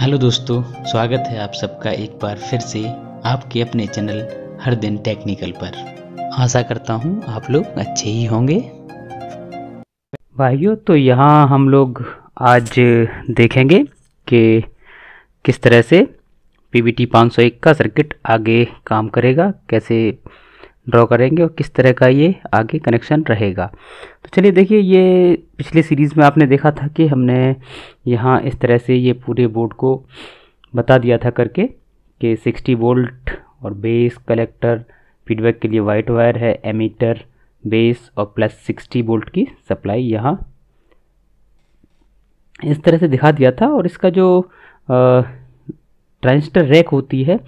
hello दोस्तों स्वागत है आप सबका एक बार फिर से आपके अपने चैनल हर दिन टेक्निकल पर आशा करता हूँ आप लोग अच्छे ही होंगे भाइयों तो यहाँ हम लोग आज देखेंगे कि किस तरह से पी 501 का सर्किट आगे काम करेगा कैसे ड्रॉ करेंगे और किस तरह का ये आगे कनेक्शन रहेगा तो चलिए देखिए ये पिछले सीरीज़ में आपने देखा था कि हमने यहाँ इस तरह से ये पूरे बोर्ड को बता दिया था करके कि 60 वोल्ट और बेस कलेक्टर फीडबैक के लिए वाइट वायर है एमीटर बेस और प्लस 60 वोल्ट की सप्लाई यहाँ इस तरह से दिखा दिया था और इसका जो ट्रांजिस्टर रैक होती है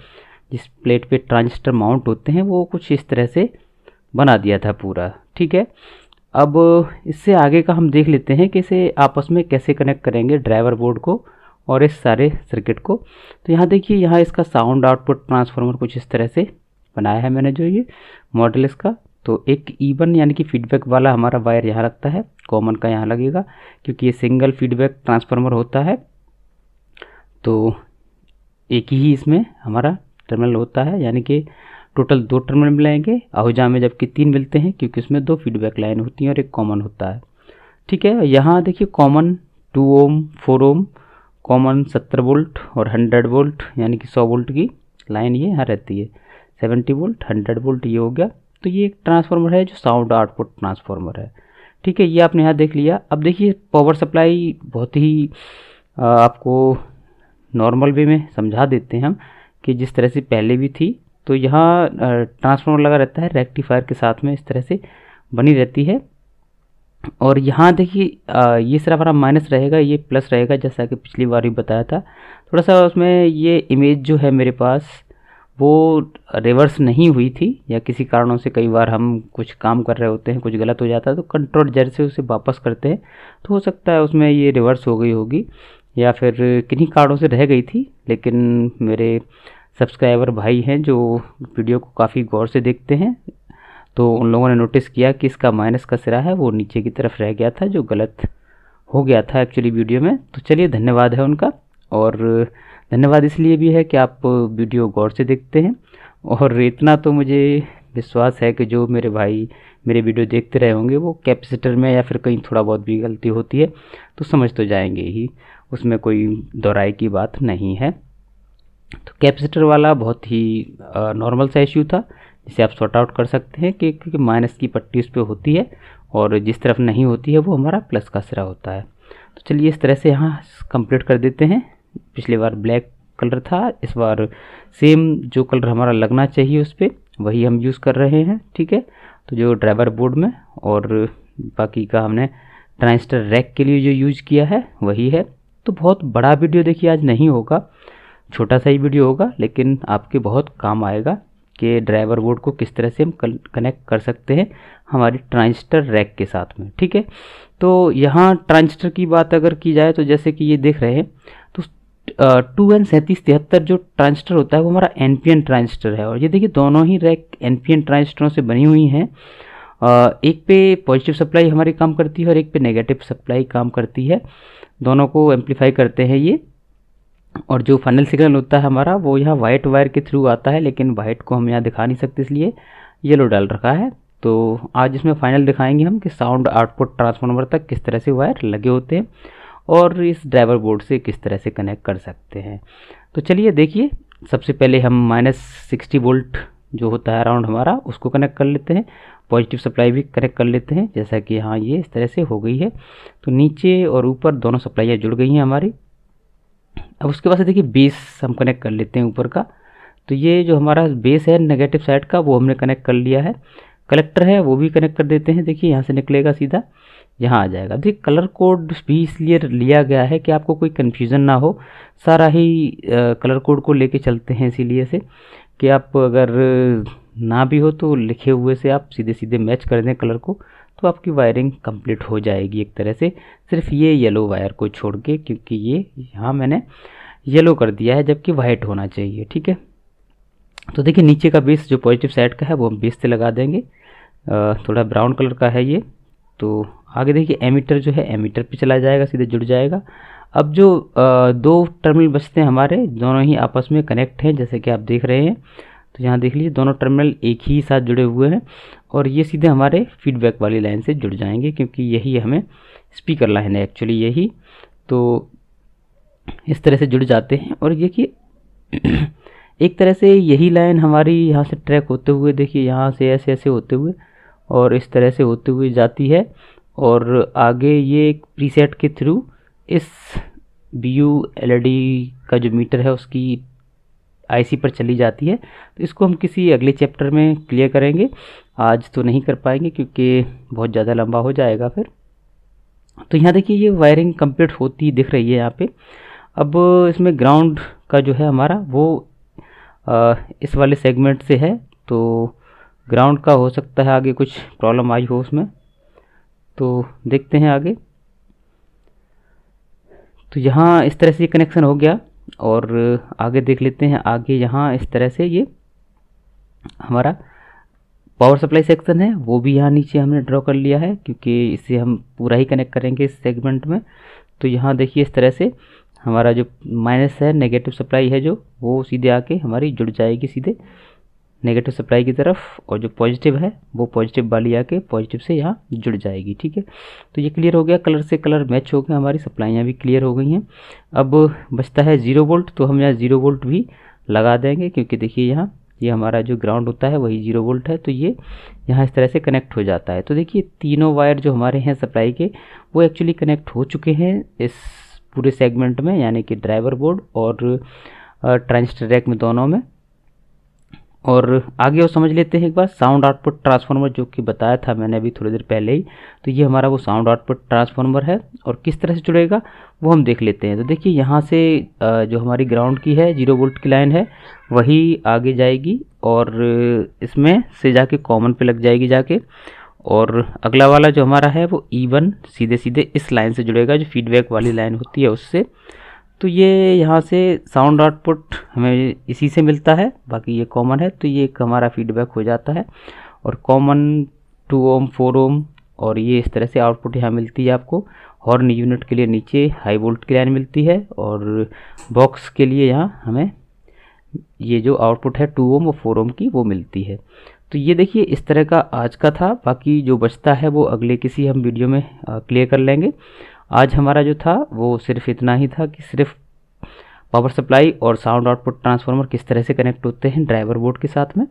जिस प्लेट पे ट्रांजिस्टर माउंट होते हैं वो कुछ इस तरह से बना दिया था पूरा ठीक है अब इससे आगे का हम देख लेते हैं कि इसे आपस में कैसे कनेक्ट करेंगे ड्राइवर बोर्ड को और इस सारे सर्किट को तो यहाँ देखिए यहाँ इसका साउंड आउटपुट ट्रांसफार्मर कुछ इस तरह से बनाया है मैंने जो ये मॉडल इसका तो एक ईवन यानी कि फीडबैक वाला हमारा वायर यहाँ लगता है कॉमन का यहाँ लगेगा क्योंकि ये सिंगल फीडबैक ट्रांसफार्मर होता है तो एक ही इसमें हमारा टर्मिनल होता है यानी कि टोटल दो टर्मिनल मिलेंगे आहूजा में जबकि तीन मिलते हैं क्योंकि उसमें दो फीडबैक लाइन होती हैं और एक कॉमन होता है ठीक है यहाँ देखिए common to ohm four ohm common सत्तर वोल्ट और हंड्रेड वोल्ट यानी कि सौ वोल्ट की लाइन ये यहाँ रहती है सेवेंटी वोल्ट हंड्रेड वोल्ट ये हो गया तो ये एक ट्रांसफार्मर है जो साउंड आउटपुट ट्रांसफार्मर है ठीक है ये आपने यहाँ देख लिया अब देखिए पावर सप्लाई बहुत ही आपको नॉर्मल वे में समझा देते हैं हम कि जिस तरह से पहले भी थी तो यहाँ ट्रांसफार्मर लगा रहता है रेक्टिफायर के साथ में इस तरह से बनी रहती है और यहाँ देखिए ये सिर्फ हमारा माइनस रहेगा ये प्लस रहेगा जैसा कि पिछली बार भी बताया था थोड़ा सा उसमें ये इमेज जो है मेरे पास वो रिवर्स नहीं हुई थी या किसी कारणों से कई बार हम कुछ काम कर रहे होते हैं कुछ गलत हो जाता है तो कंट्रोल जर से उसे वापस करते हैं तो हो सकता है उसमें ये रिवर्स हो गई होगी या फिर किन्हीं कारणों से रह गई थी लेकिन मेरे सब्सक्राइबर भाई हैं जो वीडियो को काफ़ी गौर से देखते हैं तो उन लोगों ने नोटिस किया कि इसका माइनस का सिरा है वो नीचे की तरफ रह गया था जो गलत हो गया था एक्चुअली वीडियो में तो चलिए धन्यवाद है उनका और धन्यवाद इसलिए भी है कि आप वीडियो गौर से देखते हैं और इतना तो मुझे विश्वास है कि जो मेरे भाई मेरे वीडियो देखते रहे होंगे वो कैपेसिटर में या फिर कहीं थोड़ा बहुत भी गलती होती है तो समझ तो जाएंगे ही उसमें कोई दोहराई की बात नहीं है तो कैपेसिटर वाला बहुत ही नॉर्मल सा इश्यू था जिसे आप सॉर्ट आउट कर सकते हैं कि क्योंकि माइनस की पट्टी उस पर होती है और जिस तरफ नहीं होती है वो हमारा प्लस का सिरा होता है तो चलिए इस तरह से यहाँ कंप्लीट कर देते हैं पिछली बार ब्लैक कलर था इस बार सेम जो कलर हमारा लगना चाहिए उस पर वही हम यूज़ कर रहे हैं ठीक है तो जो ड्राइवर बोर्ड में और बाकी का हमने ट्रांसटर रैक के लिए जो यूज किया है वही है तो बहुत बड़ा वीडियो देखिए आज नहीं होगा छोटा सा ही वीडियो होगा लेकिन आपके बहुत काम आएगा कि ड्राइवर बोर्ड को किस तरह से हम कनेक्ट कर सकते हैं हमारी ट्रांजिस्टर रैक के साथ में ठीक है तो यहाँ ट्रांजिस्टर की बात अगर की जाए तो जैसे कि ये देख रहे हैं तो टू एन सैंतीस तिहत्तर जो ट्रांजिस्टर होता है वो हमारा एन पी एन ट्रांजिस्टर है और ये देखिए दोनों ही रैक एन पी एन ट्रांजिस्टरों से बनी हुई हैं एक पे पॉजिटिव सप्लाई हमारी काम करती है और एक पे नेगेटिव सप्लाई काम करती है दोनों को एम्पलीफाई करते हैं ये और जो फाइनल सिग्नल होता है हमारा वो यहाँ वाइट वायर के थ्रू आता है लेकिन वाइट को हम यहाँ दिखा नहीं सकते इसलिए येलो डाल रखा है तो आज इसमें फाइनल दिखाएंगे हम कि साउंड आउटपुट ट्रांसफार्मर तक किस तरह से वायर लगे होते हैं और इस ड्राइवर बोर्ड से किस तरह से कनेक्ट कर सकते हैं तो चलिए देखिए सबसे पहले हम माइनस सिक्सटी वोल्ट जो होता है अराउंड हमारा उसको कनेक्ट कर लेते हैं पॉजिटिव सप्लाई भी कनेक्ट कर लेते हैं जैसा कि हाँ ये इस तरह से हो गई है तो नीचे और ऊपर दोनों सप्लाइयाँ जुड़ गई हैं हमारी अब उसके बाद देखिए बेस हम कनेक्ट कर लेते हैं ऊपर का तो ये जो हमारा बेस है नेगेटिव साइड का वो हमने कनेक्ट कर लिया है कलेक्टर है वो भी कनेक्ट कर देते हैं देखिए यहाँ से निकलेगा सीधा यहाँ आ जाएगा देखिए कलर कोड भी इसलिए लिया गया है कि आपको कोई कन्फ्यूज़न ना हो सारा ही आ, कलर कोड को लेके चलते हैं इसीलिए से कि आप अगर ना भी हो तो लिखे हुए से आप सीधे सीधे मैच कर दें कलर को तो आपकी वायरिंग कंप्लीट हो जाएगी एक तरह से सिर्फ ये येलो वायर को छोड़ के क्योंकि ये यहाँ मैंने येलो कर दिया है जबकि वाइट होना चाहिए ठीक है तो देखिए नीचे का बेस जो पॉजिटिव साइड का है वो हम बेस से लगा देंगे थोड़ा ब्राउन कलर का है ये तो आगे देखिए एमीटर जो है एमीटर पे चला जाएगा सीधे जुड़ जाएगा अब जो दो टर्मिनल बचते हैं हमारे दोनों ही आपस में कनेक्ट हैं जैसे कि आप देख रहे हैं तो यहाँ देख लीजिए दोनों टर्मिनल एक ही साथ जुड़े हुए हैं और ये सीधे हमारे फीडबैक वाली लाइन से जुड़ जाएंगे क्योंकि यही हमें स्पीकर लाइन है एक्चुअली यही तो इस तरह से जुड़ जाते हैं और ये कि एक तरह से यही लाइन हमारी यहाँ से ट्रैक होते हुए देखिए यहाँ से ऐसे ऐसे होते हुए और इस तरह से होते हुए जाती है और आगे ये एक प्रीसेट के थ्रू इस बी यू एल डी का जो मीटर है उसकी आईसी पर चली जाती है तो इसको हम किसी अगले चैप्टर में क्लियर करेंगे आज तो नहीं कर पाएंगे क्योंकि बहुत ज़्यादा लंबा हो जाएगा फिर तो यहाँ देखिए ये वायरिंग कंप्लीट होती दिख रही है यहाँ पे अब इसमें ग्राउंड का जो है हमारा वो आ, इस वाले सेगमेंट से है तो ग्राउंड का हो सकता है आगे कुछ प्रॉब्लम आई हो उसमें तो देखते हैं आगे तो यहाँ इस तरह से ये कनेक्शन हो गया और आगे देख लेते हैं आगे यहाँ इस तरह से ये हमारा पावर सप्लाई सेक्शन है वो भी यहाँ नीचे हमने ड्रॉ कर लिया है क्योंकि इसे हम पूरा ही कनेक्ट करेंगे इस सेगमेंट में तो यहाँ देखिए इस तरह से हमारा जो माइनस है नेगेटिव सप्लाई है जो वो सीधे आके हमारी जुड़ जाएगी सीधे नेगेटिव सप्लाई की तरफ और जो पॉजिटिव है वो पॉजिटिव वाली आके पॉजिटिव से यहाँ जुड़ जाएगी ठीक है तो ये क्लियर हो गया कलर से कलर मैच हो गया हमारी सप्लाइयाँ भी क्लियर हो गई हैं अब बचता है ज़ीरो वोल्ट तो हम यहाँ ज़ीरो वोल्ट भी लगा देंगे क्योंकि देखिए यहाँ ये हमारा जो ग्राउंड होता है वही जीरो वोल्ट है तो ये यहाँ इस तरह से कनेक्ट हो जाता है तो देखिए तीनों वायर जो हमारे हैं सप्लाई के वो एक्चुअली कनेक्ट हो चुके हैं इस पूरे सेगमेंट में यानी कि ड्राइवर बोर्ड और ट्रांजिस्टर रैक में दोनों में और आगे और समझ लेते हैं एक बार साउंड आउटपुट ट्रांसफार्मर जो कि बताया था मैंने अभी थोड़ी देर पहले ही तो ये हमारा वो साउंड आउटपुट ट्रांसफार्मर है और किस तरह से जुड़ेगा वो हम देख लेते हैं तो देखिए यहाँ से जो हमारी ग्राउंड की है जीरो वोल्ट की लाइन है वही आगे जाएगी और इसमें से जाके कॉमन पर लग जाएगी जाके और अगला वाला जो हमारा है वो ई e सीधे सीधे इस लाइन से जुड़ेगा जो फीडबैक वाली लाइन होती है उससे तो ये यहाँ से साउंड आउटपुट हमें इसी से मिलता है बाकी ये कॉमन है तो ये एक हमारा फीडबैक हो जाता है और common to ohm four ohm और ये इस तरह से आउटपुट यहाँ मिलती है आपको हॉर्न यूनिट के लिए नीचे हाई वोल्ट की लाइन मिलती है और बॉक्स के लिए यहाँ हमें ये जो आउटपुट है टू ओम और फोर ओम की वो मिलती है तो ये देखिए इस तरह का आज का था बाकी जो बचता है वो अगले किसी हम वीडियो में क्लियर कर लेंगे आज हमारा जो था वो सिर्फ इतना ही था कि सिर्फ पावर सप्लाई और साउंड आउटपुट ट्रांसफार्मर किस तरह से कनेक्ट होते हैं ड्राइवर बोर्ड के साथ में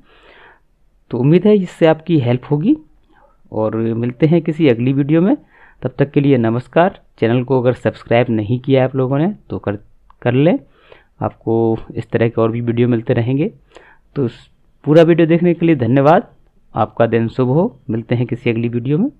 तो उम्मीद है इससे आपकी हेल्प होगी और मिलते हैं किसी अगली वीडियो में तब तक के लिए नमस्कार चैनल को अगर सब्सक्राइब नहीं किया आप लोगों ने तो कर कर लें आपको इस तरह के और भी वीडियो मिलते रहेंगे तो पूरा वीडियो देखने के लिए धन्यवाद आपका दिन शुभ हो मिलते हैं किसी अगली वीडियो में